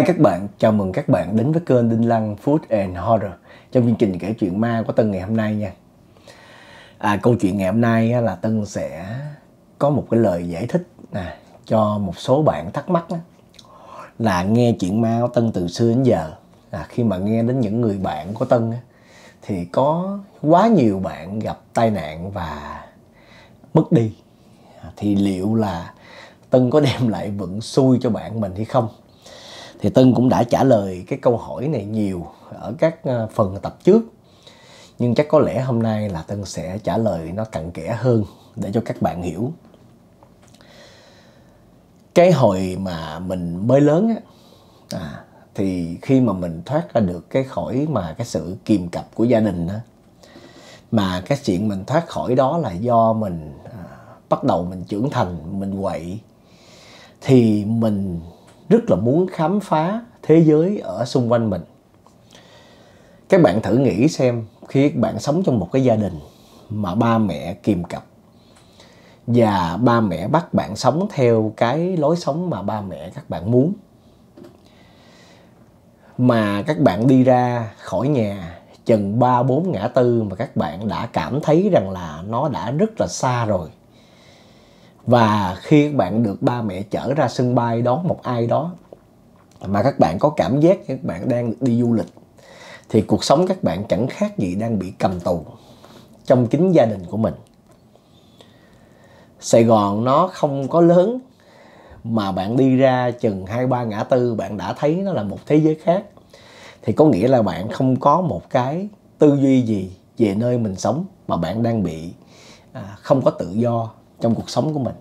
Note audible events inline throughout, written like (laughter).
Hi các bạn, chào mừng các bạn đến với kênh Đinh Lăng Food and Horror Trong chương trình kể chuyện ma của Tân ngày hôm nay nha à, Câu chuyện ngày hôm nay là Tân sẽ có một cái lời giải thích à, cho một số bạn thắc mắc á, Là nghe chuyện ma của Tân từ xưa đến giờ à, Khi mà nghe đến những người bạn của Tân Thì có quá nhiều bạn gặp tai nạn và mất đi à, Thì liệu là Tân có đem lại vận xui cho bạn mình hay không thì Tân cũng đã trả lời cái câu hỏi này nhiều ở các ờ, phần tập trước nhưng chắc có lẽ hôm nay là Tân sẽ trả lời nó cặn kẽ hơn để cho các bạn hiểu cái hồi mà mình mới lớn á à, thì khi mà mình thoát ra được cái khỏi mà cái sự kìm cặp của gia đình á mà cái chuyện mình thoát khỏi đó là do mình à, bắt đầu mình trưởng thành mình quậy thì mình rất là muốn khám phá thế giới ở xung quanh mình các bạn thử nghĩ xem khi các bạn sống trong một cái gia đình mà ba mẹ kìm cặp và ba mẹ bắt bạn sống theo cái lối sống mà ba mẹ các bạn muốn mà các bạn đi ra khỏi nhà chừng ba bốn ngã tư mà các bạn đã cảm thấy rằng là nó đã rất là xa rồi và khi các bạn được ba mẹ chở ra sân bay đón một ai đó mà các bạn có cảm giác các bạn đang đi du lịch thì cuộc sống các bạn chẳng khác gì đang bị cầm tù trong chính gia đình của mình Sài Gòn nó không có lớn mà bạn đi ra chừng hai ba ngã tư bạn đã thấy nó là một thế giới khác thì có nghĩa là bạn không có một cái tư duy gì về nơi mình sống mà bạn đang bị à, không có tự do trong cuộc sống của mình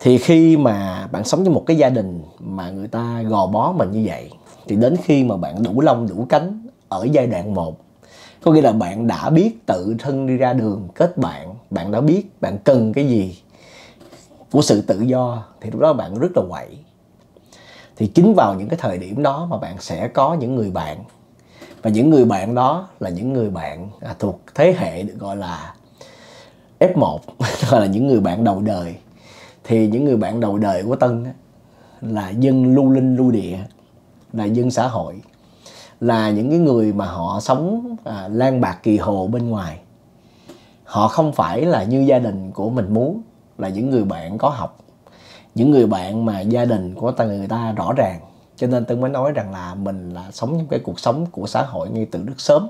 thì khi mà bạn sống trong một cái gia đình mà người ta gò bó mình như vậy thì đến khi mà bạn đủ lông đủ cánh ở giai đoạn một, có nghĩa là bạn đã biết tự thân đi ra đường kết bạn bạn đã biết bạn cần cái gì của sự tự do thì lúc đó bạn rất là quậy thì chính vào những cái thời điểm đó mà bạn sẽ có những người bạn và những người bạn đó là những người bạn à, thuộc thế hệ được gọi là F1 hoặc (laughs) là những người bạn đầu đời thì những người bạn đầu đời của Tân là dân lưu linh lưu địa là dân xã hội là những cái người mà họ sống à, lang bạc kỳ hồ bên ngoài họ không phải là như gia đình của mình muốn là những người bạn có học những người bạn mà gia đình của ta người ta rõ ràng cho nên Tân mới nói rằng là mình là sống trong cái cuộc sống của xã hội ngay từ rất sớm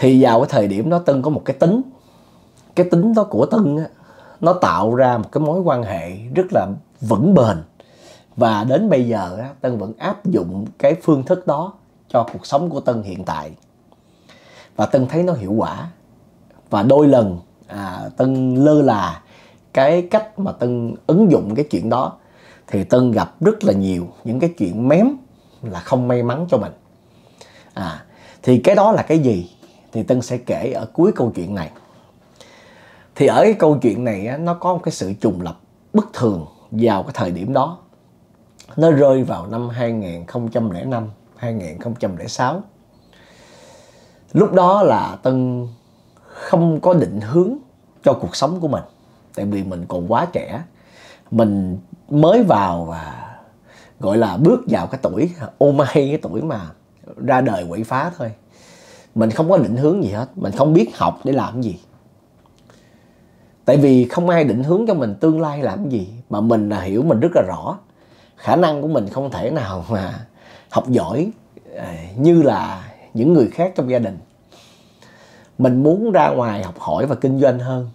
thì vào cái thời điểm đó tân có một cái tính cái tính đó của tân á, nó tạo ra một cái mối quan hệ rất là vững bền và đến bây giờ á, tân vẫn áp dụng cái phương thức đó cho cuộc sống của tân hiện tại và tân thấy nó hiệu quả và đôi lần à, tân lơ là cái cách mà tân ứng dụng cái chuyện đó thì tân gặp rất là nhiều những cái chuyện mém là không may mắn cho mình à thì cái đó là cái gì thì Tân sẽ kể ở cuối câu chuyện này. Thì ở cái câu chuyện này nó có một cái sự trùng lập bất thường vào cái thời điểm đó. Nó rơi vào năm 2005, 2006. Lúc đó là Tân không có định hướng cho cuộc sống của mình. Tại vì mình còn quá trẻ. Mình mới vào và gọi là bước vào cái tuổi ô may cái tuổi mà ra đời quậy phá thôi mình không có định hướng gì hết mình không biết học để làm gì tại vì không ai định hướng cho mình tương lai làm gì mà mình là hiểu mình rất là rõ khả năng của mình không thể nào mà học giỏi à, như là những người khác trong gia đình mình muốn ra ngoài học hỏi và kinh doanh hơn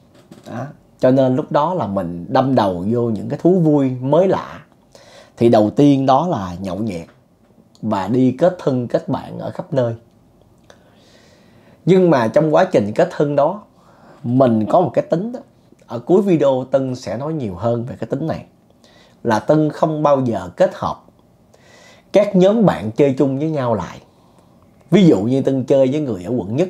đó. cho nên lúc đó là mình đâm đầu vô những cái thú vui mới lạ thì đầu tiên đó là nhậu nhẹt và đi kết thân kết bạn ở khắp nơi nhưng mà trong quá trình kết thân đó mình có một cái tính đó. ở cuối video tân sẽ nói nhiều hơn về cái tính này là tân không bao giờ kết hợp các nhóm bạn chơi chung với nhau lại ví dụ như tân chơi với người ở quận nhất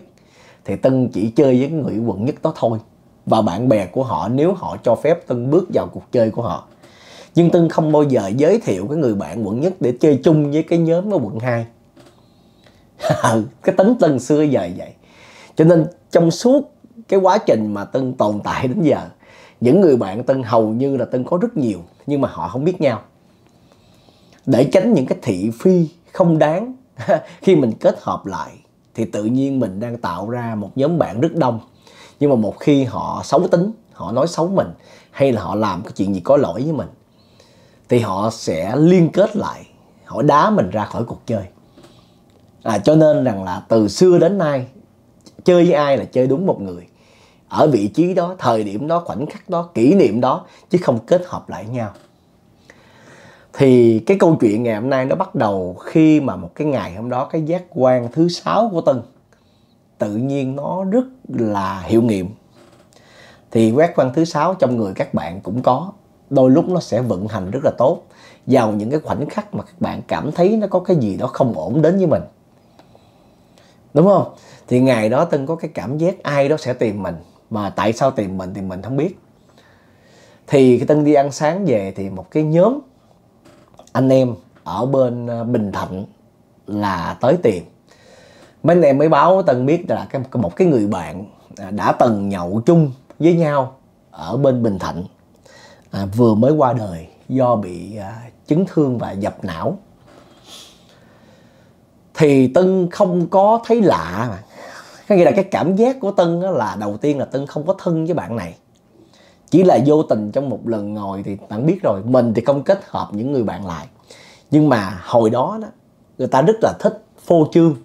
thì tân chỉ chơi với người quận nhất đó thôi và bạn bè của họ nếu họ cho phép tân bước vào cuộc chơi của họ nhưng Tân không bao giờ giới thiệu cái người bạn quận nhất để chơi chung với cái nhóm ở quận 2. (laughs) Ừ, cái tính Tân xưa giờ vậy cho nên trong suốt cái quá trình mà tân tồn tại đến giờ những người bạn tân hầu như là tân có rất nhiều nhưng mà họ không biết nhau để tránh những cái thị phi không đáng (laughs) khi mình kết hợp lại thì tự nhiên mình đang tạo ra một nhóm bạn rất đông nhưng mà một khi họ xấu tính họ nói xấu mình hay là họ làm cái chuyện gì có lỗi với mình thì họ sẽ liên kết lại họ đá mình ra khỏi cuộc chơi à, cho nên rằng là từ xưa đến nay chơi với ai là chơi đúng một người ở vị trí đó thời điểm đó khoảnh khắc đó kỷ niệm đó chứ không kết hợp lại nhau thì cái câu chuyện ngày hôm nay nó bắt đầu khi mà một cái ngày hôm đó cái giác quan thứ sáu của tân tự nhiên nó rất là hiệu nghiệm thì giác quan thứ sáu trong người các bạn cũng có đôi lúc nó sẽ vận hành rất là tốt vào những cái khoảnh khắc mà các bạn cảm thấy nó có cái gì đó không ổn đến với mình đúng không thì ngày đó tân có cái cảm giác ai đó sẽ tìm mình mà tại sao tìm mình thì mình không biết thì cái tân đi ăn sáng về thì một cái nhóm anh em ở bên ờ, bình thạnh là tới tìm mấy anh em mới báo tân biết là cái một cái người bạn à, đã từng nhậu chung với nhau ở bên bình thạnh à, vừa mới qua đời do bị à, chấn thương và dập não thì tân không có thấy lạ mà có nghĩa là cái cảm giác của tân là đầu tiên là tân không có thân với bạn này chỉ là vô tình trong một lần ngồi thì bạn biết rồi mình thì không kết hợp những người bạn lại nhưng mà hồi đó đó người ta rất là thích phô trương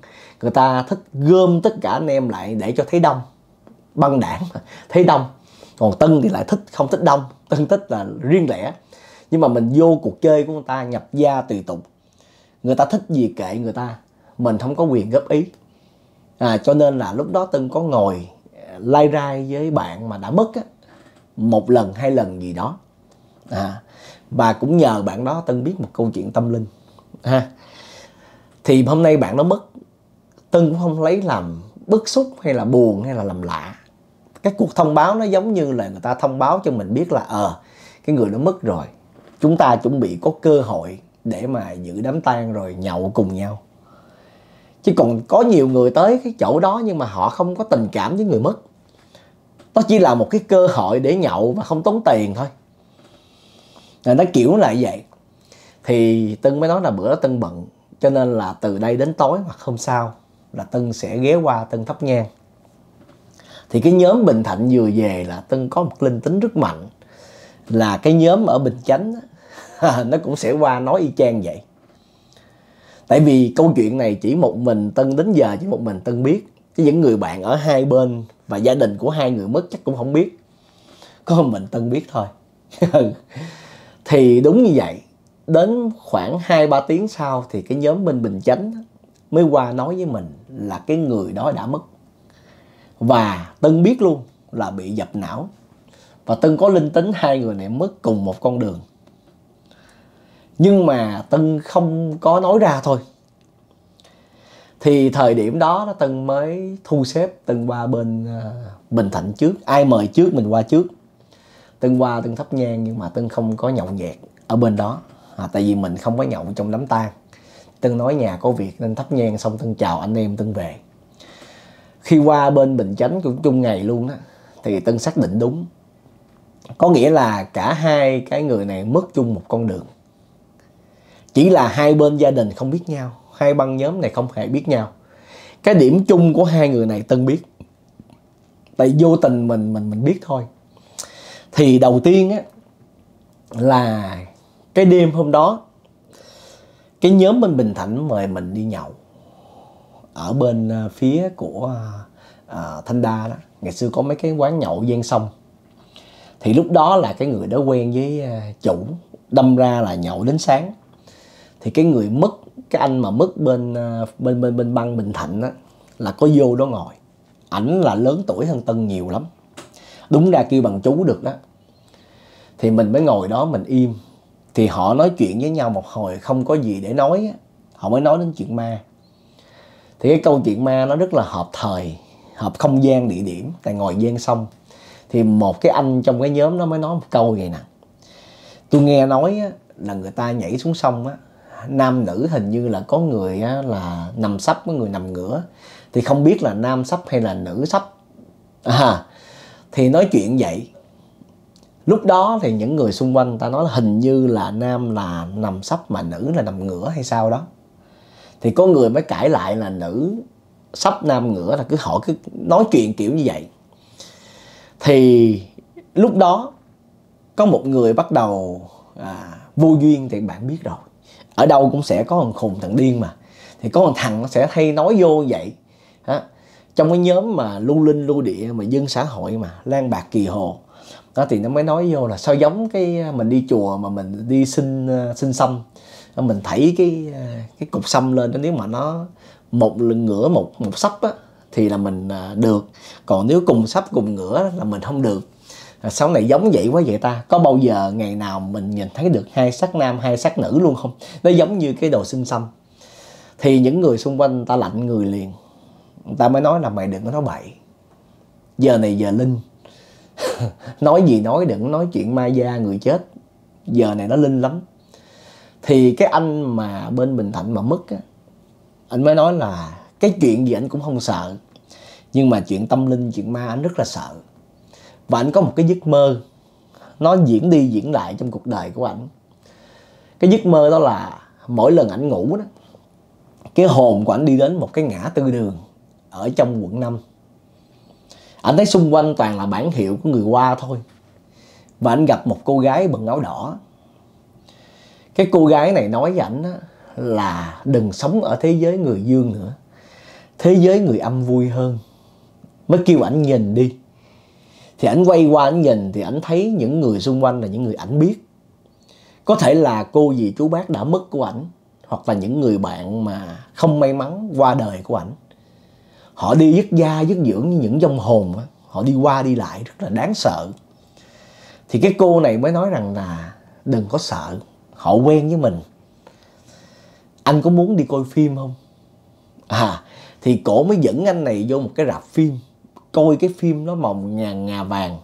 người ta thích gom tất cả anh em lại để cho thấy đông băng đảng thấy đông còn tân thì lại thích không thích đông tân thích là riêng lẻ nhưng mà mình vô cuộc chơi của người ta nhập gia tùy tục người ta thích gì kệ người ta mình không có quyền góp ý à, cho nên là lúc đó tân có ngồi à, lai rai với bạn mà đã mất á, một lần hai lần gì đó à, và cũng nhờ bạn đó tân biết một câu chuyện tâm linh ha thì hôm nay bạn nó mất tân cũng không lấy làm bức xúc hay là buồn hay là làm lạ cái cuộc thông báo nó giống như là người ta thông báo cho mình biết là ờ à, cái người nó mất rồi chúng ta chuẩn bị có cơ hội để mà giữ đám tang rồi nhậu cùng nhau chứ còn có nhiều người tới cái chỗ đó nhưng mà họ không có tình cảm với người mất nó chỉ là một cái cơ hội để nhậu và không tốn tiền thôi là nó kiểu lại vậy thì tân mới nói là bữa đó tân bận cho nên là từ đây đến tối hoặc hôm sau là tân sẽ ghé qua tân thắp nhang thì cái nhóm bình thạnh vừa về là tân có một linh tính rất mạnh là cái nhóm ở bình chánh (laughs) nó cũng sẽ qua nói y chang vậy tại vì câu chuyện này chỉ một mình tân đến giờ chỉ một mình tân biết chứ những người bạn ở hai bên và gia đình của hai người mất chắc cũng không biết có mình tân biết thôi (laughs) thì đúng như vậy đến khoảng 2-3 tiếng sau thì cái nhóm bên Bình Chánh mới qua nói với mình là cái người đó đã mất. Và Tân biết luôn là bị dập não. Và Tân có linh tính hai người này mất cùng một con đường nhưng mà tân không có nói ra thôi thì thời điểm đó nó tân mới thu xếp tân qua bên ờ, bình thạnh trước ai mời trước mình qua trước tân qua tân thắp nhang nhưng mà tân không có nhậu nhẹt ở bên đó à, tại vì mình không có nhậu trong đám tang tân nói nhà có việc nên thắp nhang xong tân chào anh em tân về khi qua bên bình chánh cũng chung ngày luôn á thì tân xác định đúng có nghĩa là cả hai cái người này mất chung một con đường chỉ là hai bên gia đình không biết nhau hai băng nhóm này không hề biết nhau cái điểm chung của hai người này tân biết tại vô tình mình mình mình biết thôi thì đầu tiên á là cái đêm hôm đó cái nhóm bên bình thạnh mời mình đi nhậu ở bên ờ, phía của à, thanh đa đó ngày xưa có mấy cái quán nhậu ven sông thì lúc đó là cái người đó quen với ờ, chủ đâm ra là nhậu đến sáng thì cái người mất cái anh mà mất bên ờ, bên bên bên băng bình thạnh á là có vô đó ngồi ảnh là lớn tuổi hơn tân nhiều lắm đúng ra kêu bằng chú được đó thì mình mới ngồi đó mình im thì họ nói chuyện với nhau một hồi không có gì để nói họ mới nói đến chuyện ma thì cái câu chuyện ma nó rất là hợp thời hợp không gian địa điểm tại ngồi gian sông thì một cái anh trong cái nhóm nó mới nói một câu vậy nè tôi nghe nói là người ta nhảy xuống sông á nam nữ hình như là có người là nằm sấp có người nằm ngửa thì không biết là nam sấp hay là nữ sấp à, thì nói chuyện vậy lúc đó thì những người xung quanh ta nói là hình như là nam là nằm sấp mà nữ là nằm ngửa hay sao đó thì có người mới cãi lại là nữ sấp nam ngửa là cứ hỏi cứ nói chuyện kiểu như vậy thì lúc đó có một người bắt đầu à, vô duyên thì bạn biết rồi ở đâu cũng sẽ có thằng khùng thằng điên mà thì có một thằng nó sẽ thay nói vô vậy đó. trong cái nhóm mà lưu linh lưu địa mà dân xã hội mà lan bạc kỳ hồ đó thì nó mới nói vô là sao giống cái à, mình đi chùa mà mình đi xin à, xin xăm mình thảy cái à, cái cục xăm lên nếu mà nó một lần ngửa một một sấp á thì là mình được còn nếu cùng sắp cùng ngửa là mình không được À, sau này giống vậy quá vậy ta có bao giờ ngày nào mình nhìn thấy được hai sắc nam hai sắc nữ luôn không nó giống như cái đồ xinh xăm thì những người xung quanh ta lạnh người liền người ta mới nói là mày đừng có nói bậy giờ này giờ linh (laughs) nói gì nói đừng nói chuyện ma gia người chết giờ này nó linh lắm thì cái anh mà bên bình thạnh mà mất á anh mới nói là cái chuyện gì anh cũng không sợ nhưng mà chuyện tâm linh chuyện ma anh rất là sợ và anh có một cái giấc mơ nó diễn đi diễn lại trong cuộc đời của anh cái giấc mơ đó là mỗi lần anh ngủ đó cái hồn của anh đi đến một cái ngã tư đường ở trong quận 5 anh thấy xung quanh toàn là bản hiệu của người qua thôi và anh gặp một cô gái bằng áo đỏ cái cô gái này nói với anh là đừng sống ở thế giới người dương nữa thế giới người âm vui hơn mới kêu ảnh nhìn đi thì ảnh quay qua ảnh nhìn thì ảnh thấy những người xung quanh là những người ảnh biết có thể là cô dì chú bác đã mất của ảnh hoặc là những người bạn mà không may mắn qua đời của ảnh họ đi dứt da dứt dưỡng như những dông hồn họ đi qua đi lại rất là đáng sợ thì cái cô này mới nói rằng là đừng có sợ họ quen với mình anh có muốn đi coi phim không à thì cổ mới dẫn anh này vô một cái rạp phim coi cái phim đó màu ngàn ngà vàng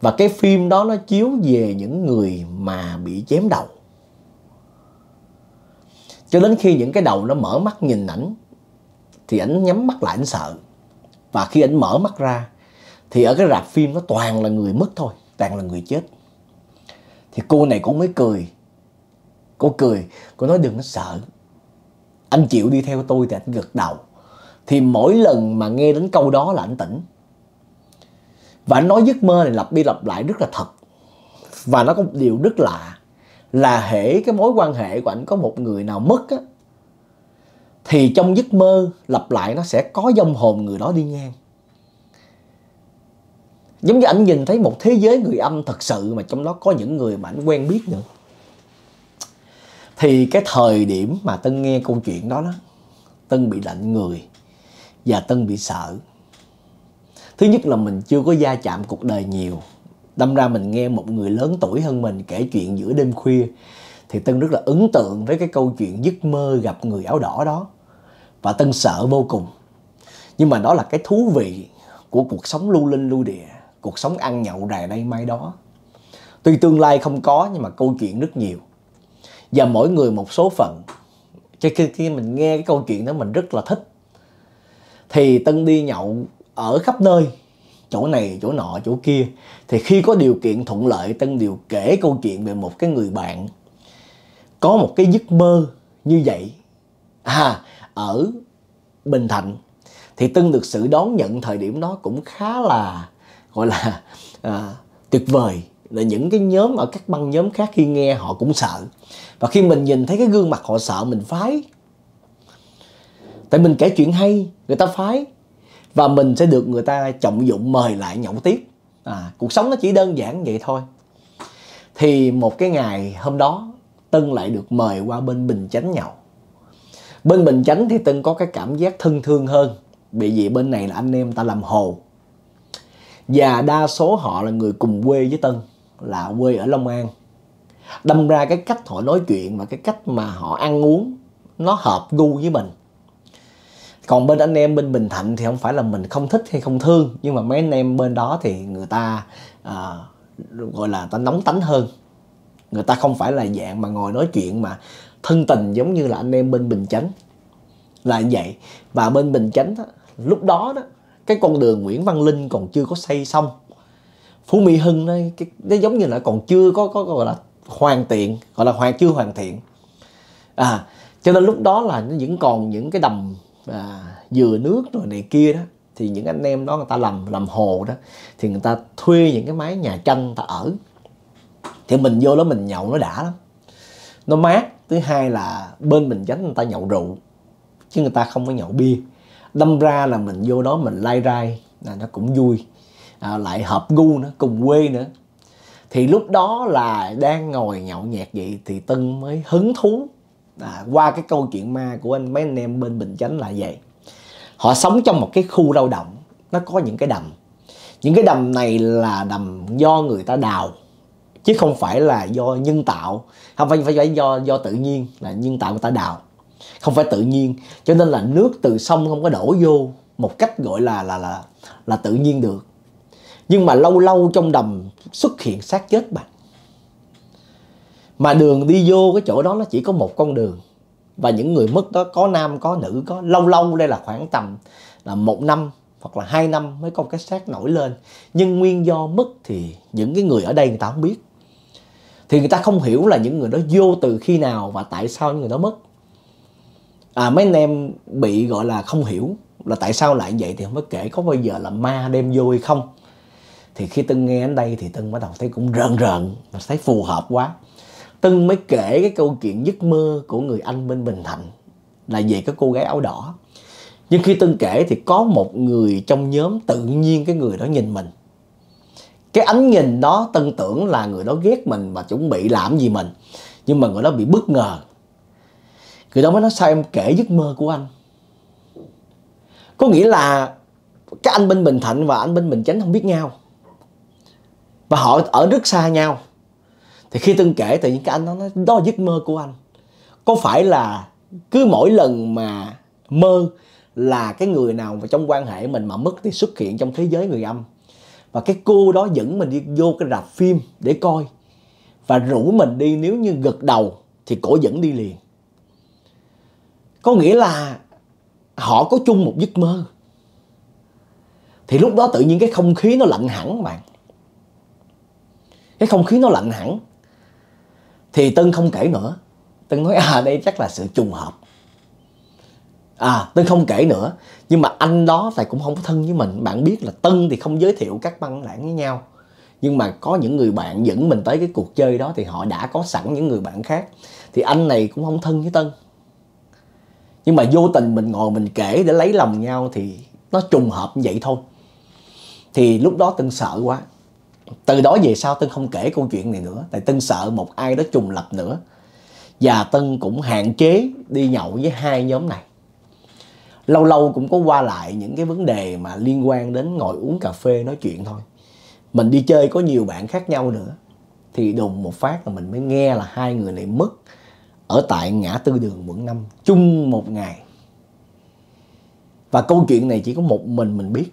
và cái phim đó nó chiếu về những người mà bị chém đầu cho đến khi những cái đầu nó mở mắt nhìn ảnh thì ảnh nhắm mắt lại ảnh sợ và khi ảnh mở mắt ra thì ở cái rạp phim nó toàn là người mất thôi toàn là người chết thì cô này cũng mới cười cô cười cô nói đừng có sợ anh chịu đi theo tôi thì anh gật đầu thì mỗi lần mà nghe đến câu đó là anh tỉnh và anh nói giấc mơ này lặp đi lặp lại rất là thật và nó có một điều rất lạ là hễ cái mối quan hệ của anh có một người nào mất á thì trong giấc mơ lặp lại nó sẽ có dông hồn người đó đi ngang giống như anh nhìn thấy một thế giới người âm thật sự mà trong đó có những người mà anh quen biết nữa thì cái thời điểm mà tân nghe câu chuyện đó đó tân bị lạnh người và Tân bị sợ. Thứ nhất là mình chưa có gia chạm cuộc đời nhiều. Đâm ra mình nghe một người lớn tuổi hơn mình kể chuyện giữa đêm khuya thì Tân rất là ấn tượng với cái câu chuyện giấc mơ gặp người áo đỏ đó. Và Tân sợ vô cùng. Nhưng mà đó là cái thú vị của cuộc sống lưu linh lưu địa, cuộc sống ăn nhậu rày đây mai đó. Tuy tương lai không có nhưng mà câu chuyện rất nhiều. Và mỗi người một số phận. Cho khi, khi mình nghe cái câu chuyện đó mình rất là thích thì tân đi nhậu ở khắp nơi chỗ này chỗ nọ chỗ kia thì khi có điều kiện thuận lợi tân đều kể câu chuyện về một cái người bạn có một cái giấc mơ như vậy à ở bình thạnh thì tân được sự đón nhận thời điểm đó cũng khá là gọi là à, tuyệt vời là những cái nhóm ở các băng nhóm khác khi nghe họ cũng sợ và khi mình nhìn thấy cái gương mặt họ sợ mình phái tại mình kể chuyện hay người ta phái và mình sẽ được người ta trọng dụng mời lại nhậu tiếp à, cuộc sống nó chỉ đơn giản vậy thôi thì một cái ngày hôm đó tân lại được mời qua bên bình chánh nhậu bên bình chánh thì tân có cái cảm giác thân thương hơn bị vì bên này là anh em ta làm hồ và đa số họ là người cùng quê với tân là quê ở long an đâm ra cái cách họ nói chuyện và cái cách mà họ ăn uống nó hợp gu với mình còn bên anh em bên bình thạnh thì không phải là mình không thích hay không thương nhưng mà mấy anh em bên đó thì người ta à, gọi là ta nóng tánh hơn người ta không phải là dạng mà ngồi nói chuyện mà thân tình giống như là anh em bên bình chánh là như vậy và bên bình chánh đó, lúc đó đó cái con đường nguyễn văn linh còn chưa có xây xong phú mỹ hưng nó, nó giống như là còn chưa có, có, có gọi là hoàn thiện gọi là hoàn chưa hoàn thiện à cho nên lúc đó là nó vẫn còn những cái đầm à, dừa nước rồi này kia đó thì những anh em đó người ta làm làm hồ đó thì người ta thuê những cái máy nhà tranh ta ở thì mình vô đó mình nhậu nó đã lắm nó mát thứ hai là bên mình tránh người ta nhậu rượu chứ người ta không có nhậu bia đâm ra là mình vô đó mình lai rai là nó cũng vui à, lại hợp gu nữa cùng quê nữa thì lúc đó là đang ngồi nhậu nhẹt vậy thì tân mới hứng thú à, qua cái câu chuyện ma của anh mấy anh em bên bình chánh là vậy họ sống trong một cái khu lao động nó có những cái đầm những cái đầm này là đầm do người ta đào chứ không phải là do nhân tạo không phải phải do do tự nhiên là nhân tạo người ta đào không phải tự nhiên cho nên là nước từ sông không có đổ vô một cách gọi là là là là tự nhiên được nhưng mà lâu lâu trong đầm xuất hiện xác chết bạn mà đường đi vô cái chỗ đó nó chỉ có một con đường và những người mất đó có nam có nữ có lâu lâu đây là khoảng tầm là một năm hoặc là hai năm mới có cái xác nổi lên nhưng nguyên do mất thì những cái người ở đây người ta không biết thì người ta không hiểu là những người đó vô từ khi nào và tại sao những người đó mất à mấy anh em bị gọi là không hiểu là tại sao lại vậy thì không có kể có bao giờ là ma đem vô hay không thì khi tân nghe đến đây thì tân bắt đầu thấy cũng rợn rợn và thấy phù hợp quá Tân mới kể cái câu chuyện giấc mơ của người anh bên Bình Thạnh là về cái cô gái áo đỏ. Nhưng khi Tân kể thì có một người trong nhóm tự nhiên cái người đó nhìn mình. Cái ánh nhìn đó Tân tưởng là người đó ghét mình và chuẩn bị làm gì mình. Nhưng mà người đó bị bất ngờ. Người đó mới nói sao em kể giấc mơ của anh. Có nghĩa là cái anh bên Bình Thạnh và anh bên Bình Chánh không biết nhau. Và họ ở rất xa nhau thì khi tân kể thì những cái anh nó nói đó là giấc mơ của anh có phải là cứ mỗi lần mà mơ là cái người nào mà trong quan hệ mình mà mất thì xuất hiện trong thế giới người âm và cái cô đó dẫn mình đi vô cái rạp phim để coi và rủ mình đi nếu như gật đầu thì cổ dẫn đi liền có nghĩa là họ có chung một giấc mơ thì lúc đó tự nhiên cái không khí nó lạnh hẳn bạn cái không khí nó lạnh hẳn thì Tân không kể nữa Tân nói à đây chắc là sự trùng hợp À Tân không kể nữa Nhưng mà anh đó lại cũng không có thân với mình Bạn biết là Tân thì không giới thiệu các băng đảng với nhau Nhưng mà có những người bạn dẫn mình tới cái cuộc chơi đó Thì họ đã có sẵn những người bạn khác Thì anh này cũng không thân với Tân Nhưng mà vô tình mình ngồi mình kể để lấy lòng nhau Thì nó trùng hợp như vậy thôi Thì lúc đó Tân sợ quá từ đó về sau Tân không kể câu chuyện này nữa tại Tân sợ một ai đó trùng lập nữa và Tân cũng hạn chế đi nhậu với hai nhóm này lâu lâu cũng có qua lại những cái vấn đề mà liên quan đến ngồi uống cà phê nói chuyện thôi mình đi chơi có nhiều bạn khác nhau nữa thì đùng một phát là mình mới nghe là hai người này mất ở tại ngã tư đường quận năm chung một ngày và câu chuyện này chỉ có một mình mình biết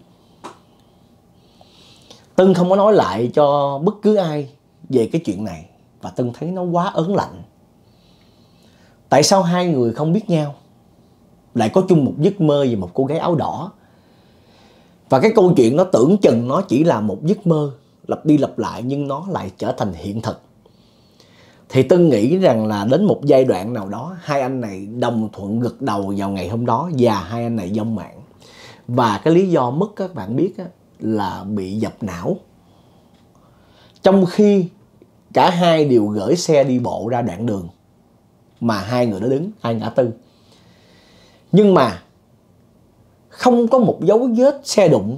Tân không có nói lại cho bất cứ ai về cái chuyện này và Tân thấy nó quá ớn lạnh. Tại sao hai người không biết nhau lại có chung một giấc mơ về một cô gái áo đỏ? Và cái câu chuyện nó tưởng chừng nó chỉ là một giấc mơ lặp đi lặp lại nhưng nó lại trở thành hiện thực. Thì Tân nghĩ rằng là đến một giai đoạn nào đó hai anh này đồng thuận gật đầu vào ngày hôm đó và hai anh này dông mạng. Và cái lý do mất các bạn biết á, là bị dập não trong khi cả hai đều gửi xe đi bộ ra đoạn đường mà hai người đó đứng hai ngã tư nhưng mà không có một dấu vết xe đụng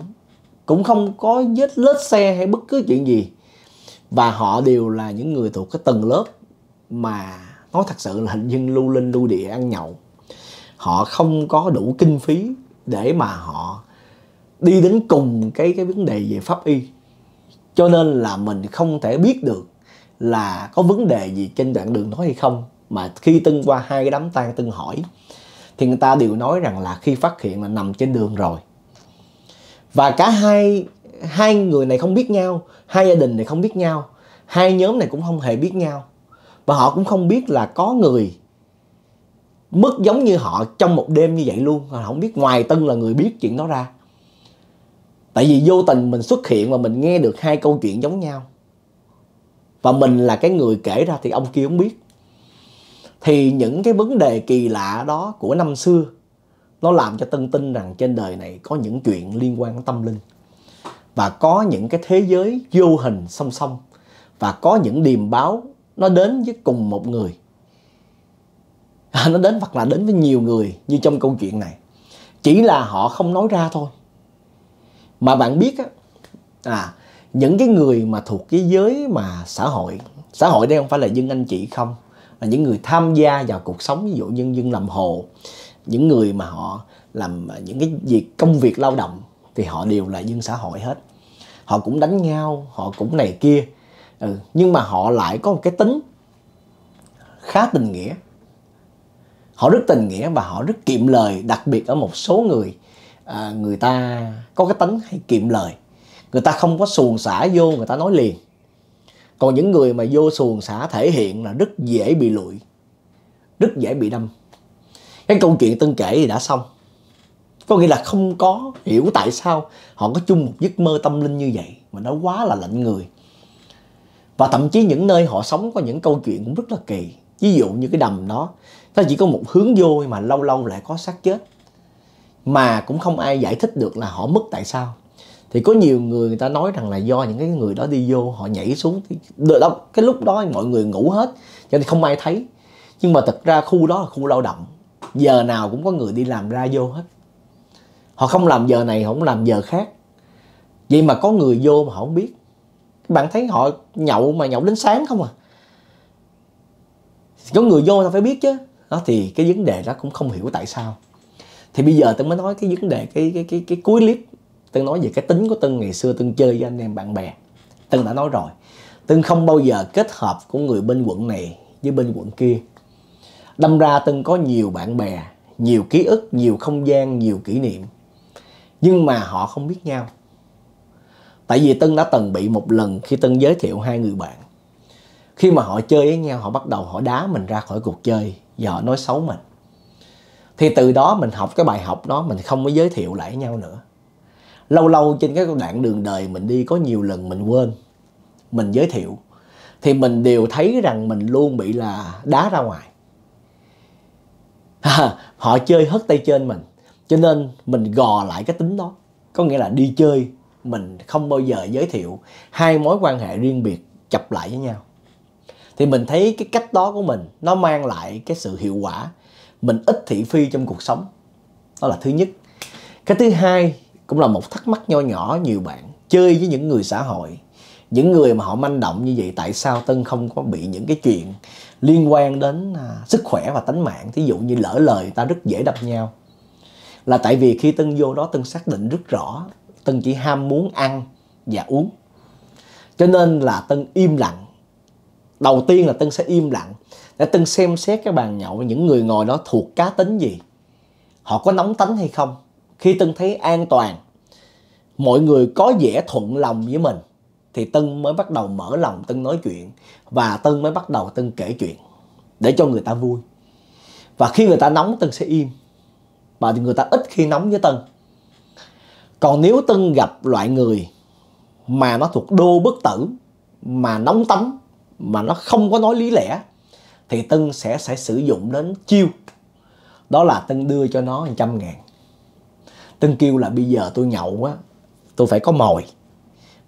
cũng không có vết lết xe hay bất cứ chuyện gì và họ đều là những người thuộc cái tầng lớp mà nói thật sự là hình như lưu linh lưu địa ăn nhậu họ không có đủ kinh phí để mà họ đi đến cùng cái cái vấn đề về pháp y cho nên là mình không thể biết được là có vấn đề gì trên đoạn đường đó hay không mà khi tưng qua hai cái đám tang tưng hỏi thì người ta đều nói rằng là khi phát hiện là nằm trên đường rồi và cả hai hai người này không biết nhau hai gia đình này không biết nhau hai nhóm này cũng không hề biết nhau và họ cũng không biết là có người mất giống như họ trong một đêm như vậy luôn họ không biết ngoài tân là người biết chuyện đó ra tại vì vô tình mình xuất hiện và mình nghe được hai câu chuyện giống nhau và mình là cái người kể ra thì ông kia không biết thì những cái vấn đề kỳ lạ đó của năm xưa nó làm cho tân tin rằng trên đời này có những chuyện liên quan đến tâm linh và có những cái thế giới vô hình song song và có những điềm báo nó đến với cùng một người (laughs) nó đến hoặc là đến với nhiều người như trong câu chuyện này chỉ là họ không nói ra thôi mà bạn biết á à những cái người mà thuộc cái giới mà xã hội xã hội đây không phải là dân anh chị không là những người tham gia vào cuộc sống ví dụ như dân làm hồ những người mà họ làm những cái việc công việc lao động thì họ đều là dân xã hội hết họ cũng đánh nhau họ cũng này kia ừ. nhưng mà họ lại có một cái tính khá tình nghĩa họ rất tình nghĩa và họ rất kiệm lời đặc biệt ở một số người à, người ta có cái tính hay kiệm lời người ta không có xuồng xả vô người ta nói liền còn những người mà vô xuồng xả thể hiện là rất dễ bị lụi rất dễ bị đâm cái câu chuyện tân kể thì đã xong có nghĩa là không có hiểu tại sao họ có chung một giấc mơ tâm linh như vậy mà nó quá là lạnh người và thậm chí những nơi họ sống có những câu chuyện cũng rất là kỳ ví dụ như cái đầm đó nó chỉ có một hướng vô mà lâu lâu lại có xác chết mà cũng không ai giải thích được là họ mất tại sao thì có nhiều người người ta nói rằng là do những cái người đó đi vô họ nhảy xuống thì đó cái lúc đó mọi người ngủ hết cho nên không ai thấy nhưng mà thật ra khu đó là khu lao động giờ nào cũng có người đi làm ra vô hết họ không làm giờ này không làm giờ khác vậy mà có người vô mà họ không biết bạn thấy họ nhậu mà nhậu đến sáng không à có người vô là phải biết chứ đó thì cái vấn đề đó cũng không hiểu tại sao thì bây giờ tân mới nói cái vấn đề cái cái cái cái cuối clip tân nói về cái tính của tân ngày xưa tân chơi với anh em bạn bè tân đã nói rồi tân không bao giờ kết hợp của người bên quận này với bên quận kia đâm ra tân có nhiều bạn bè nhiều ký ức nhiều không gian nhiều kỷ niệm nhưng mà họ không biết nhau tại vì tân đã từng bị một lần khi tân giới thiệu hai người bạn khi mà họ chơi với nhau họ bắt đầu họ đá mình ra khỏi cuộc chơi và họ nói xấu mình thì từ đó mình học cái bài học đó mình không có giới thiệu lại nhau nữa lâu lâu trên cái đoạn đường đời mình đi có nhiều lần mình quên mình giới thiệu thì mình đều thấy rằng mình luôn bị là đá ra ngoài (laughs) họ chơi hất tay trên mình cho nên mình gò lại cái tính đó có nghĩa là đi chơi mình không bao giờ giới thiệu hai mối quan hệ riêng biệt chập lại với nhau thì mình thấy cái cách đó của mình nó mang lại cái sự hiệu quả mình ít thị phi trong cuộc sống đó là thứ nhất cái thứ hai cũng là một thắc mắc nho nhỏ nhiều bạn chơi với những người xã hội những người mà họ manh động như vậy tại sao tân không có bị những cái chuyện liên quan đến à, sức khỏe và tánh mạng thí dụ như lỡ lời ta rất dễ đập nhau là tại vì khi tân vô đó tân xác định rất rõ tân chỉ ham muốn ăn và uống cho nên là tân im lặng đầu tiên là tân sẽ im lặng đã từng xem xét cái bàn nhậu những người ngồi đó thuộc cá tính gì họ có nóng tính hay không khi tân thấy an toàn mọi người có vẻ thuận lòng với mình thì tân mới bắt đầu mở lòng tân nói chuyện và tân mới bắt đầu tân kể chuyện để cho người ta vui và khi người ta nóng tân sẽ im và người ta ít khi nóng với tân còn nếu tân gặp loại người mà nó thuộc đô bất tử mà nóng tánh mà nó không có nói lý lẽ thì Tân sẽ sẽ sử dụng đến chiêu đó là Tân đưa cho nó trăm ngàn Tân kêu là bây giờ tôi nhậu á tôi phải có mồi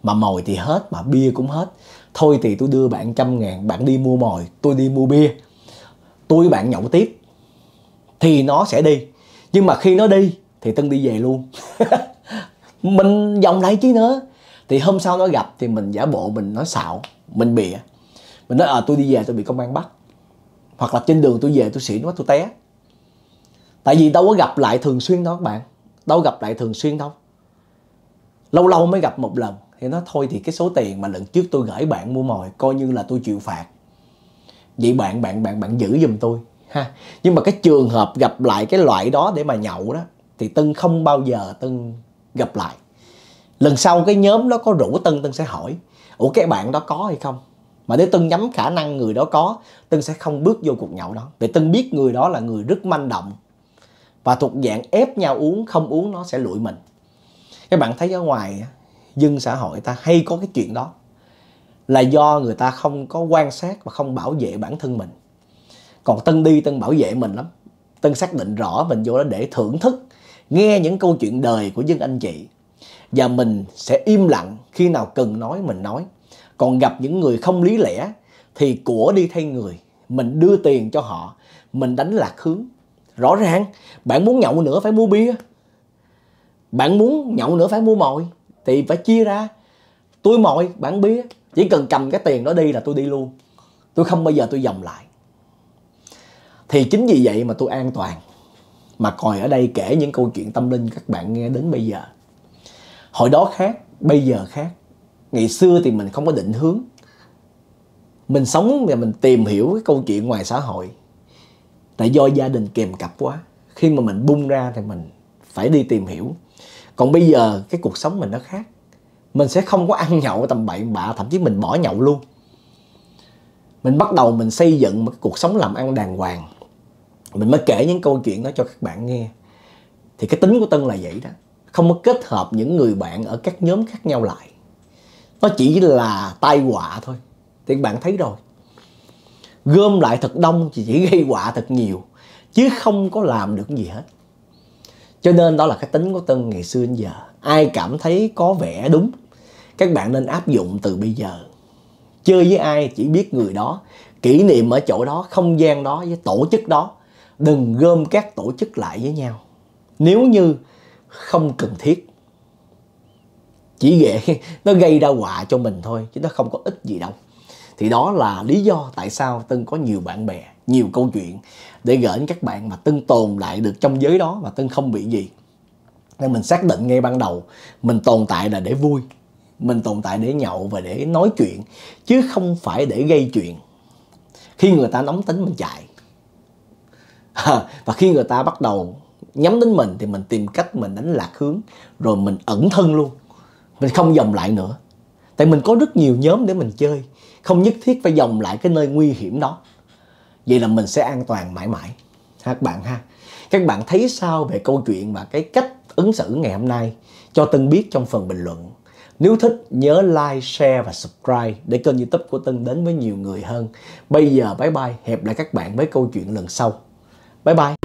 mà mồi thì hết mà bia cũng hết thôi thì tôi đưa bạn trăm ngàn bạn đi mua mồi tôi đi mua bia tôi với bạn nhậu tiếp thì nó sẽ đi nhưng mà khi nó đi thì tân đi về luôn (laughs) mình vòng lại chứ nữa thì hôm sau nó gặp thì mình giả bộ mình nói xạo mình bịa mình nói à, tôi đi về tôi bị công an bắt hoặc là trên đường tôi về tôi xỉn quá tôi té tại vì đâu có gặp lại thường xuyên đâu các bạn đâu gặp lại thường xuyên đâu lâu lâu mới gặp một lần thì nó thôi thì cái số tiền mà lần trước tôi gửi bạn mua mồi coi như là tôi chịu phạt vậy bạn bạn bạn bạn giữ giùm tôi ha nhưng mà cái trường hợp gặp lại cái loại đó để mà nhậu đó thì tân không bao giờ tân gặp lại lần sau cái nhóm nó có rủ tân tân sẽ hỏi ủa cái bạn đó có hay không mà nếu Tân nhắm khả năng người đó có Tân sẽ không bước vô cuộc nhậu đó vì Tân biết người đó là người rất manh động và thuộc dạng ép nhau uống không uống nó sẽ lụi mình các bạn thấy ở ngoài dân xã hội ta hay có cái chuyện đó là do người ta không có quan sát và không bảo vệ bản thân mình còn Tân đi Tân bảo vệ mình lắm Tân xác định rõ mình vô đó để thưởng thức nghe những câu chuyện đời của dân anh chị và mình sẽ im lặng khi nào cần nói mình nói còn gặp những người không lý lẽ thì của đi thay người mình đưa tiền cho họ mình đánh lạc hướng rõ ràng bạn muốn nhậu nữa phải mua bia bạn muốn nhậu nữa phải mua mồi thì phải chia ra tôi mồi bạn bia chỉ cần cầm cái tiền đó đi là tôi đi luôn tôi không bao giờ tôi dòng lại thì chính vì vậy mà tôi an toàn mà còn ở đây kể những câu chuyện tâm linh các bạn nghe đến bây giờ hồi đó khác bây giờ khác ngày xưa thì mình không có định hướng mình sống và mình tìm hiểu cái câu chuyện ngoài xã hội tại do gia đình kèm cặp quá khi mà mình bung ra thì mình phải đi tìm hiểu còn bây giờ cái cuộc sống mình nó khác mình sẽ không có ăn nhậu tầm bậy bạ thậm chí mình bỏ nhậu luôn mình bắt đầu mình xây dựng một cuộc sống làm ăn đàng hoàng mình mới kể những câu chuyện đó cho các bạn nghe thì cái tính của tân là vậy đó không có kết hợp những người bạn ở các nhóm khác nhau lại nó chỉ là tai họa thôi thì các bạn thấy rồi gom lại thật đông thì chỉ gây họa thật nhiều chứ không có làm được gì hết cho nên đó là cái tính của tân ngày xưa đến giờ ai cảm thấy có vẻ đúng các bạn nên áp dụng từ bây giờ chơi với ai chỉ biết người đó kỷ niệm ở chỗ đó không gian đó với tổ chức đó đừng gom các tổ chức lại với nhau nếu như không cần thiết chỉ ghệ (laughs) nó gây ra họa cho mình thôi chứ nó không có ích gì đâu thì đó là lý do tại sao tân có nhiều bạn bè nhiều câu chuyện để gửi các bạn mà tân tồn lại được trong giới đó mà tân không bị gì nên mình xác định ngay ban đầu mình tồn tại là để vui mình tồn tại để nhậu và để nói chuyện chứ không phải để gây chuyện khi người ta nóng tính mình chạy (laughs) và khi người ta bắt đầu nhắm đến mình thì mình tìm cách mình đánh lạc hướng rồi mình ẩn thân luôn mình không dòng lại nữa tại mình có rất nhiều nhóm để mình chơi không nhất thiết phải dòng lại cái nơi nguy hiểm đó vậy là mình sẽ an toàn mãi mãi ha, các bạn ha các bạn thấy sao về câu chuyện và cái cách ứng xử ngày hôm nay cho Tân biết trong phần bình luận nếu thích nhớ like, share và subscribe để kênh youtube của Tân đến với nhiều người hơn. Bây giờ bye bye, hẹn lại các bạn với câu chuyện lần sau. Bye bye!